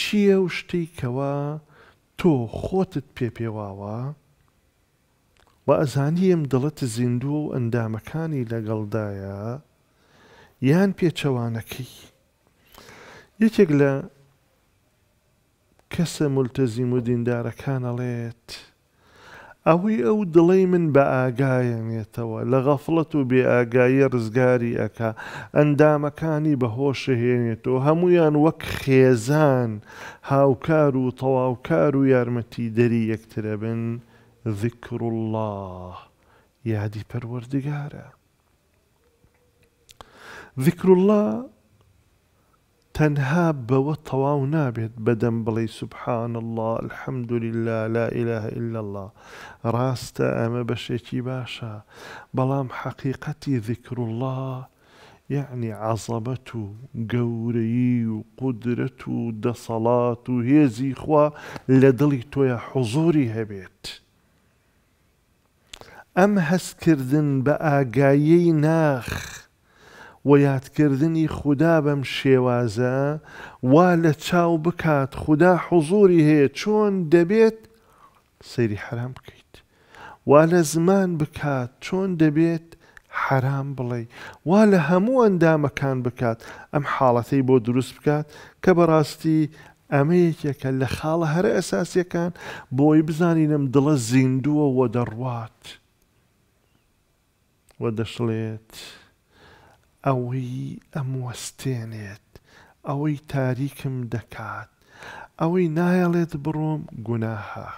چییە و شتێکەوە تۆ خۆتت پێ پێواوە و ئەزانی ئەم دڵەت زیندوو و ئەندامەکانی لەگەڵدایە یان پێچەوانەکەی یەکێک لە کەسە ملتەزیم و دیندارەکان ئەڵێت ئەوەی ئەو دڵی من بە ئاگایەنێتەوە لە غەفڵەت و بێ ئاگایە ڕزگاری ئەکا ئەندامەکانی بەهۆشەهێنێتەوە هەمویان وەک خێزان هاوکار و تەواوکار و یارمەتی دەری یەکترە بن ذکر الله یادی پەروەردگارە. ذکر الله تنها بو تەواو نابت بەدەم بلي سبحان الله الحمد لله لا إله إلا الله راست أما بەشێکی باشا بلام حقيقتي ذكر الله يعني عظمته قوري وقدرته ده صلاته و زي خوا لە دڵی تۆیە هبيت ام ئەم هەستکردن بقى ئاگایی ناخ و یادکردنی خوددا بەم شێوازە وا لە چاو بکات خوددا حزوری هەیە چۆن دەبێت سەیری حرام بکەیت وا لە زمان بکات چۆن دەبێت حرام بڵێ وا لە هەموو ئەندامەکان بکات ئەم حاڵەتەی بۆ دروست بکات کە بەڕاستی ئەمەیەکێکە لە خاڵە هەر ئەساسیەکان بۆی بزانینم دڵە زیندووە وە دەڕوات وە دەشڵێت. ئەوەی ئەم وەستێنێت ئەوەی تاریکم دەکات ئەوەی نایەڵێت بڕۆم گوناها